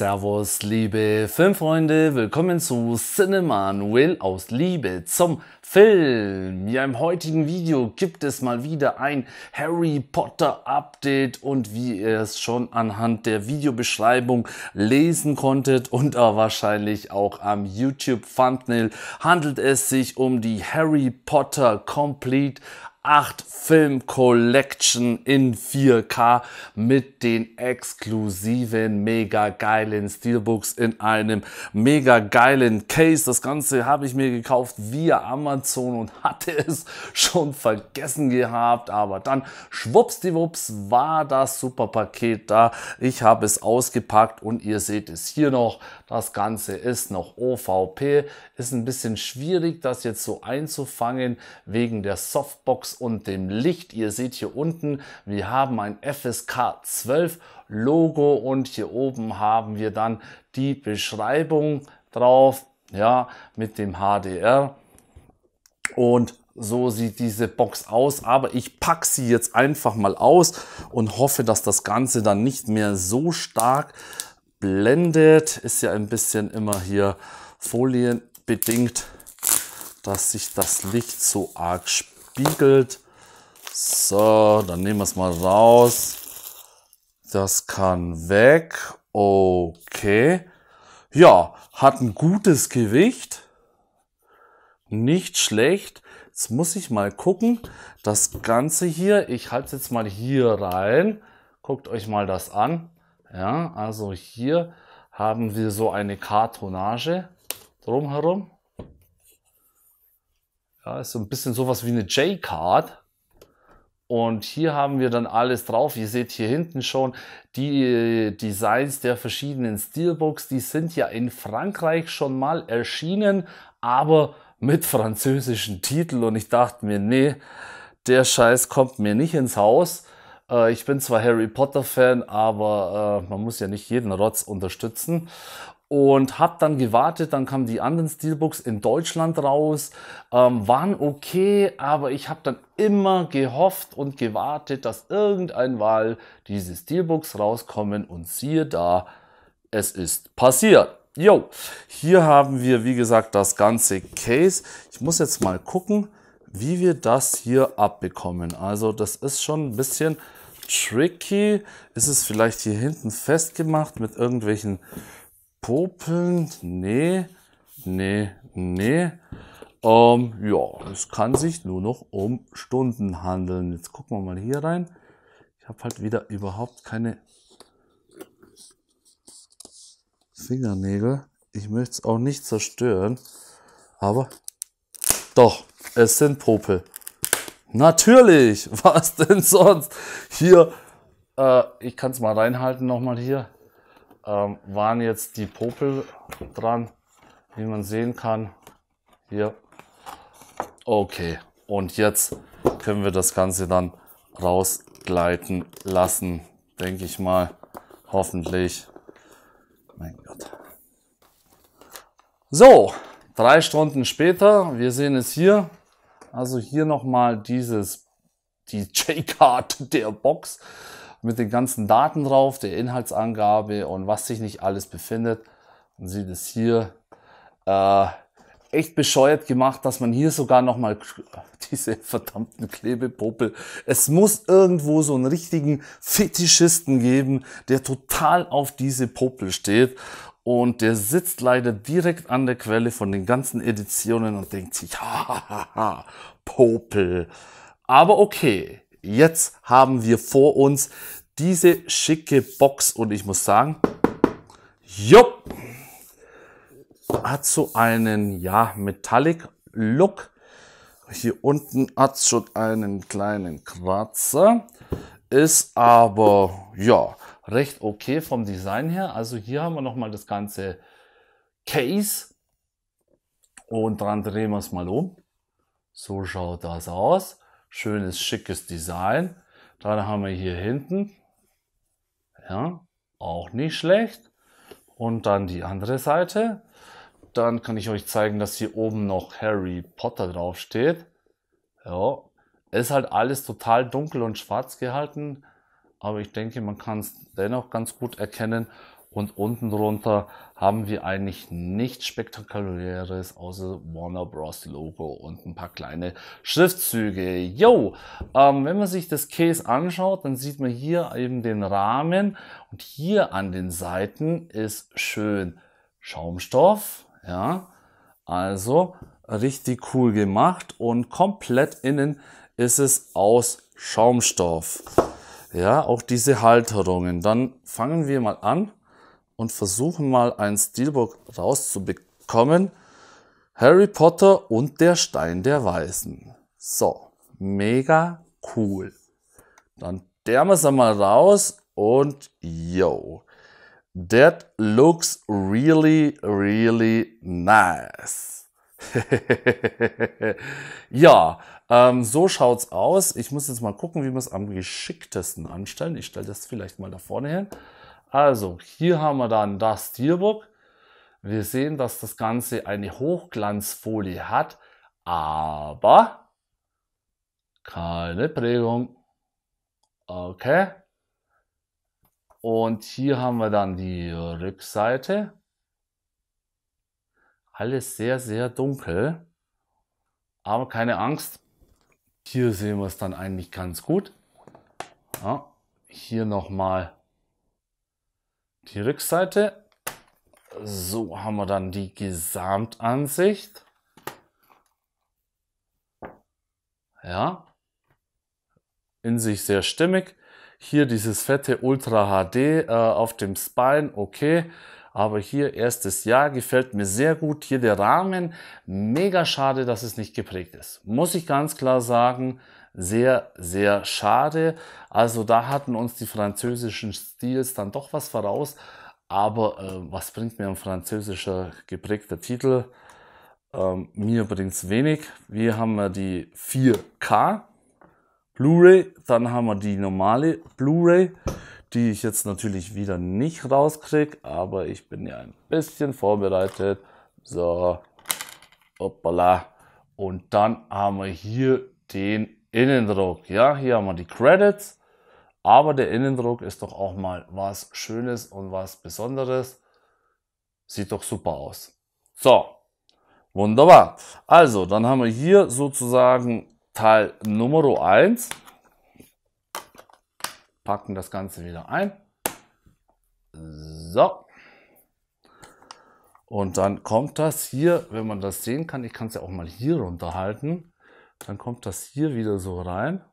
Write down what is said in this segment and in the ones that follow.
Servus, liebe Filmfreunde, willkommen zu Cinema Cinemanuel aus Liebe zum Film. Ja, im heutigen Video gibt es mal wieder ein Harry Potter Update und wie ihr es schon anhand der Videobeschreibung lesen konntet und wahrscheinlich auch am YouTube Thumbnail handelt es sich um die Harry Potter Complete 8 Film Collection in 4K mit den exklusiven mega geilen Steelbooks in einem mega geilen Case. Das Ganze habe ich mir gekauft via Amazon und hatte es schon vergessen gehabt, aber dann schwuppsdiwupps war das super Paket da. Ich habe es ausgepackt und ihr seht es hier noch. Das Ganze ist noch OVP. Ist ein bisschen schwierig, das jetzt so einzufangen wegen der Softbox und dem Licht. Ihr seht hier unten, wir haben ein FSK 12 Logo und hier oben haben wir dann die Beschreibung drauf, ja, mit dem HDR. Und so sieht diese Box aus, aber ich packe sie jetzt einfach mal aus und hoffe, dass das Ganze dann nicht mehr so stark blendet. Ist ja ein bisschen immer hier folienbedingt, dass sich das Licht so arg spielt spiegelt. So, dann nehmen wir es mal raus. Das kann weg. Okay. Ja, hat ein gutes Gewicht. Nicht schlecht. Jetzt muss ich mal gucken. Das Ganze hier, ich halte es jetzt mal hier rein. Guckt euch mal das an. Ja, also hier haben wir so eine Kartonage drumherum. Ja, ist so ein bisschen sowas wie eine J-Card. Und hier haben wir dann alles drauf. Ihr seht hier hinten schon die äh, Designs der verschiedenen Steelbooks. Die sind ja in Frankreich schon mal erschienen, aber mit französischen Titel. Und ich dachte mir, nee, der Scheiß kommt mir nicht ins Haus. Äh, ich bin zwar Harry Potter-Fan, aber äh, man muss ja nicht jeden Rotz unterstützen. Und habe dann gewartet, dann kamen die anderen Steelbooks in Deutschland raus, ähm, waren okay, aber ich habe dann immer gehofft und gewartet, dass irgendein Mal diese Steelbooks rauskommen und siehe da, es ist passiert. Jo, hier haben wir, wie gesagt, das ganze Case. Ich muss jetzt mal gucken, wie wir das hier abbekommen. Also das ist schon ein bisschen tricky. Ist es vielleicht hier hinten festgemacht mit irgendwelchen Popeln? Nee, nee, nee. Ähm, ja, es kann sich nur noch um Stunden handeln. Jetzt gucken wir mal hier rein. Ich habe halt wieder überhaupt keine Fingernägel. Ich möchte es auch nicht zerstören. Aber doch, es sind Popel. Natürlich, was denn sonst? Hier, äh, ich kann es mal reinhalten nochmal hier, ähm, waren jetzt die Popel dran, wie man sehen kann. Hier. Okay, und jetzt können wir das Ganze dann rausgleiten lassen, denke ich mal. Hoffentlich. Mein Gott. So, drei Stunden später, wir sehen es hier, also hier nochmal dieses, die J-Card der Box mit den ganzen Daten drauf, der Inhaltsangabe und was sich nicht alles befindet. Man sieht es hier. Äh, echt bescheuert gemacht, dass man hier sogar nochmal diese verdammten Klebepopel. Es muss irgendwo so einen richtigen Fetischisten geben, der total auf diese Popel steht und der sitzt leider direkt an der Quelle von den ganzen Editionen und denkt sich, hahaha, Popel. Aber okay, jetzt haben wir vor uns diese schicke Box und ich muss sagen, jupp, hat so einen, ja, Metallic Look. Hier unten hat schon einen kleinen Quarzer, ist aber, ja, recht okay vom Design her. Also hier haben wir nochmal das ganze Case und dran drehen wir es mal um. So schaut das aus. Schönes, schickes Design. Dann haben wir hier hinten, ja, auch nicht schlecht. Und dann die andere Seite. Dann kann ich euch zeigen, dass hier oben noch Harry Potter draufsteht. Ja, ist halt alles total dunkel und schwarz gehalten aber ich denke, man kann es dennoch ganz gut erkennen. Und unten drunter haben wir eigentlich nichts Spektakuläres außer Warner Bros. Logo und ein paar kleine Schriftzüge. Yo! Ähm, wenn man sich das Case anschaut, dann sieht man hier eben den Rahmen und hier an den Seiten ist schön Schaumstoff. Ja, also richtig cool gemacht und komplett innen ist es aus Schaumstoff. Ja, auch diese Halterungen. Dann fangen wir mal an und versuchen mal einen Steelbook rauszubekommen. Harry Potter und der Stein der Weisen. So, mega cool. Dann der wir sie mal raus und yo. That looks really, really nice. ja, ähm, so schaut's aus. Ich muss jetzt mal gucken, wie wir es am geschicktesten anstellen. Ich stelle das vielleicht mal da vorne hin. Also, hier haben wir dann das Steelbook. Wir sehen, dass das Ganze eine Hochglanzfolie hat, aber keine Prägung. Okay. Und hier haben wir dann die Rückseite. Alles sehr, sehr dunkel. Aber keine Angst, hier sehen wir es dann eigentlich ganz gut. Ja, hier nochmal die Rückseite. So haben wir dann die Gesamtansicht. Ja, in sich sehr stimmig. Hier dieses fette Ultra HD äh, auf dem Spine, okay aber hier erstes Jahr gefällt mir sehr gut. Hier der Rahmen, mega schade, dass es nicht geprägt ist. Muss ich ganz klar sagen, sehr, sehr schade. Also da hatten uns die französischen Stils dann doch was voraus. Aber äh, was bringt mir ein französischer geprägter Titel? Ähm, mir bringt es wenig. Wir haben ja die 4K Blu-ray, dann haben wir die normale Blu-ray die ich jetzt natürlich wieder nicht rauskriege, aber ich bin ja ein bisschen vorbereitet. So, hoppala. Und dann haben wir hier den Innendruck. Ja, hier haben wir die Credits. Aber der Innendruck ist doch auch mal was Schönes und was Besonderes. Sieht doch super aus. So, wunderbar. Also, dann haben wir hier sozusagen Teil Nummer 1 packen das Ganze wieder ein. So. Und dann kommt das hier, wenn man das sehen kann, ich kann es ja auch mal hier runterhalten, dann kommt das hier wieder so rein.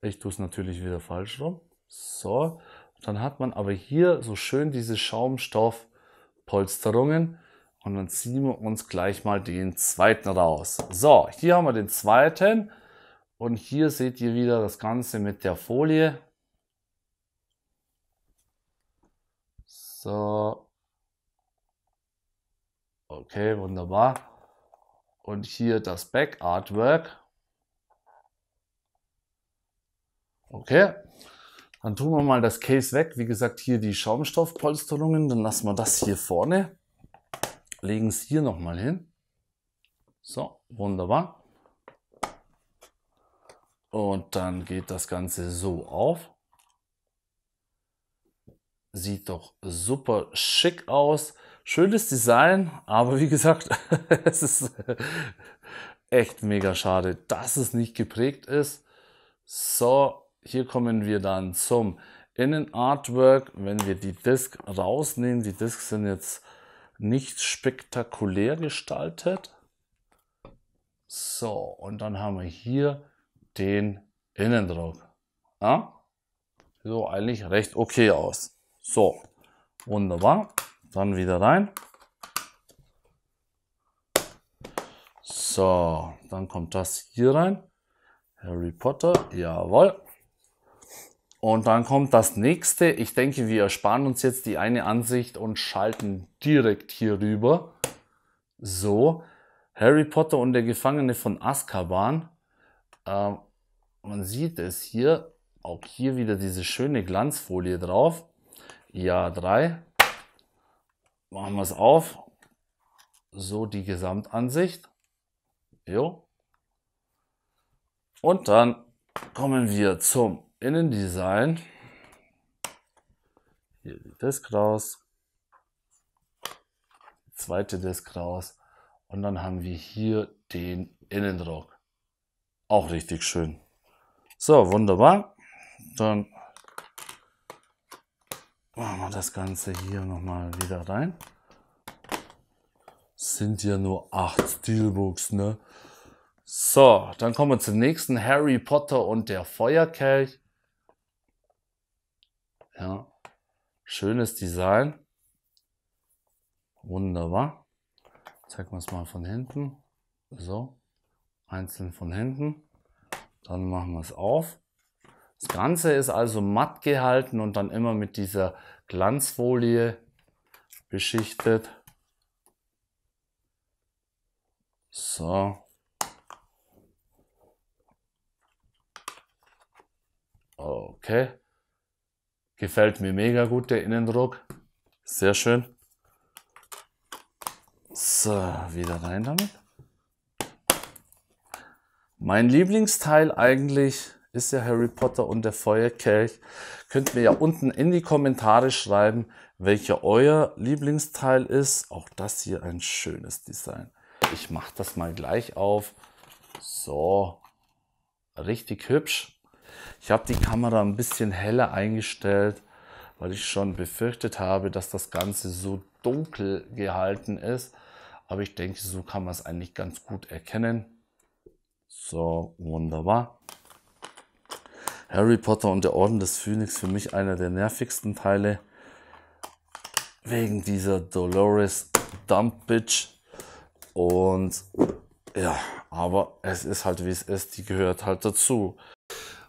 Ich tue es natürlich wieder falsch rum. So, dann hat man aber hier so schön diese Schaumstoffpolsterungen und dann ziehen wir uns gleich mal den zweiten raus. So, hier haben wir den zweiten und hier seht ihr wieder das Ganze mit der Folie. So. Okay, wunderbar. Und hier das Back Artwork. Okay. Dann tun wir mal das Case weg. Wie gesagt, hier die Schaumstoffpolsterungen. Dann lassen wir das hier vorne. Legen es hier nochmal hin. So, wunderbar. Und dann geht das Ganze so auf. Sieht doch super schick aus. Schönes Design, aber wie gesagt, es ist äh, echt mega schade, dass es nicht geprägt ist. So, hier kommen wir dann zum Innenartwork. Wenn wir die Disc rausnehmen, die Discs sind jetzt nicht spektakulär gestaltet. So, und dann haben wir hier den Innendruck. Ja? So eigentlich recht okay aus. So, wunderbar. Dann wieder rein. So, dann kommt das hier rein. Harry Potter, jawohl. Und dann kommt das nächste. Ich denke, wir ersparen uns jetzt die eine Ansicht und schalten direkt hier rüber. So, Harry Potter und der Gefangene von Azkaban. Ähm, man sieht es hier, auch hier wieder diese schöne Glanzfolie drauf. Jahr 3. Machen wir es auf. So die Gesamtansicht. Jo. Und dann kommen wir zum Innendesign. Hier die Disk raus. Die zweite Disk raus. Und dann haben wir hier den Innendruck. Auch richtig schön. So, wunderbar. Dann Machen wir das Ganze hier nochmal wieder rein. Sind ja nur acht Steelbooks, ne? So, dann kommen wir zum nächsten. Harry Potter und der Feuerkelch. Ja, schönes Design. Wunderbar. Zeigen wir es mal von hinten. So, einzeln von hinten. Dann machen wir es auf. Das Ganze ist also matt gehalten und dann immer mit dieser Glanzfolie beschichtet. So. Okay. Gefällt mir mega gut der Innendruck. Sehr schön. So, wieder rein damit. Mein Lieblingsteil eigentlich ist ja Harry Potter und der Feuerkelch. Könnt mir ja unten in die Kommentare schreiben, welcher euer Lieblingsteil ist. Auch das hier ein schönes Design. Ich mache das mal gleich auf. So, richtig hübsch. Ich habe die Kamera ein bisschen heller eingestellt, weil ich schon befürchtet habe, dass das Ganze so dunkel gehalten ist. Aber ich denke, so kann man es eigentlich ganz gut erkennen. So, wunderbar. Harry Potter und der Orden des Phönix für mich einer der nervigsten Teile. Wegen dieser Dolores Dump Bitch. Und ja, aber es ist halt wie es ist. Die gehört halt dazu.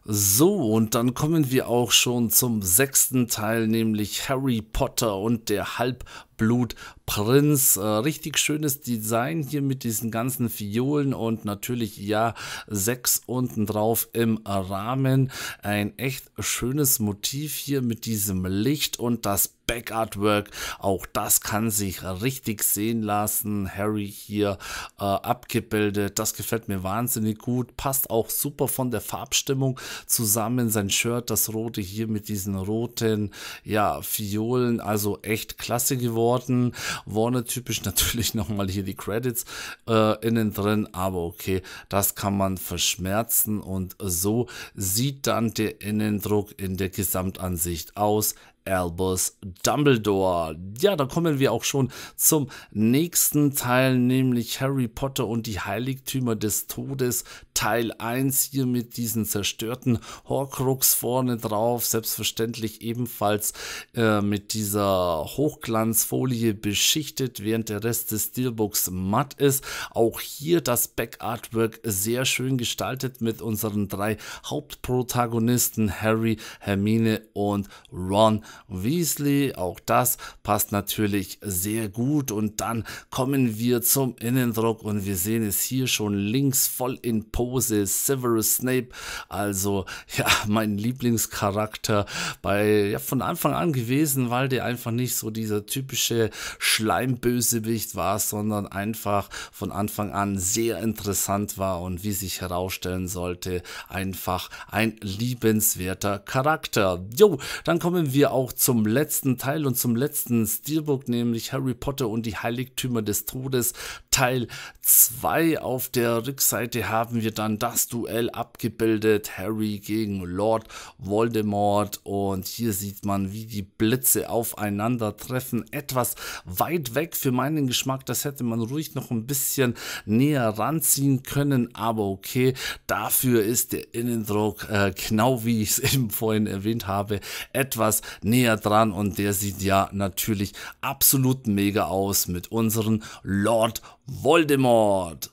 So, und dann kommen wir auch schon zum sechsten Teil, nämlich Harry Potter und der Halbblutprinz. Äh, richtig schönes Design hier mit diesen ganzen Violen und natürlich ja sechs unten drauf im Rahmen. Ein echt schönes Motiv hier mit diesem Licht und das Backartwork. Auch das kann sich richtig sehen lassen. Harry hier äh, abgebildet. Das gefällt mir wahnsinnig gut. Passt auch super von der Farbstimmung zusammen. Sein Shirt, das rote hier mit diesen roten ja, Fiolen. Also echt klasse geworden. Warner-typisch natürlich nochmal hier die Credits äh, innen drin. Aber okay, das kann man verschmerzen. Und so sieht dann der Innendruck in der Gesamtansicht aus. Albus Dumbledore. Ja, da kommen wir auch schon zum nächsten Teil, nämlich Harry Potter und die Heiligtümer des Todes, Teil 1, hier mit diesen zerstörten Horcrux vorne drauf, selbstverständlich ebenfalls äh, mit dieser Hochglanzfolie beschichtet, während der Rest des Steelbooks matt ist. Auch hier das Backartwork sehr schön gestaltet mit unseren drei Hauptprotagonisten Harry, Hermine und Ron Weasley. Auch das passt natürlich sehr gut. Und dann kommen wir zum Innendruck und wir sehen es hier schon links voll in Pose. Severus Snape, also ja, mein Lieblingscharakter bei ja, von Anfang an gewesen, weil der einfach nicht so dieser typische Schleimbösewicht war, sondern einfach von Anfang an sehr interessant war und wie sich herausstellen sollte, einfach ein liebenswerter Charakter. Jo, dann kommen wir auch auch zum letzten Teil und zum letzten Steelbook, nämlich Harry Potter und die Heiligtümer des Todes, Teil 2. Auf der Rückseite haben wir dann das Duell abgebildet, Harry gegen Lord Voldemort. Und hier sieht man, wie die Blitze aufeinandertreffen. Etwas weit weg für meinen Geschmack, das hätte man ruhig noch ein bisschen näher ranziehen können. Aber okay, dafür ist der Innendruck, äh, genau wie ich es eben vorhin erwähnt habe, etwas näher näher dran und der sieht ja natürlich absolut mega aus mit unserem Lord Voldemort.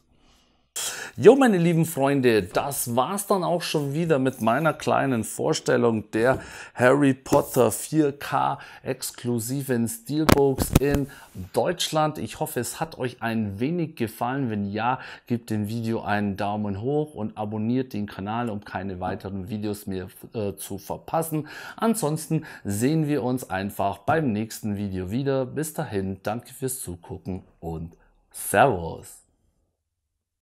Jo, meine lieben Freunde, das war's dann auch schon wieder mit meiner kleinen Vorstellung der Harry Potter 4K exklusiven Steelbooks in Deutschland. Ich hoffe, es hat euch ein wenig gefallen. Wenn ja, gebt dem Video einen Daumen hoch und abonniert den Kanal, um keine weiteren Videos mehr äh, zu verpassen. Ansonsten sehen wir uns einfach beim nächsten Video wieder. Bis dahin, danke fürs Zugucken und Servus.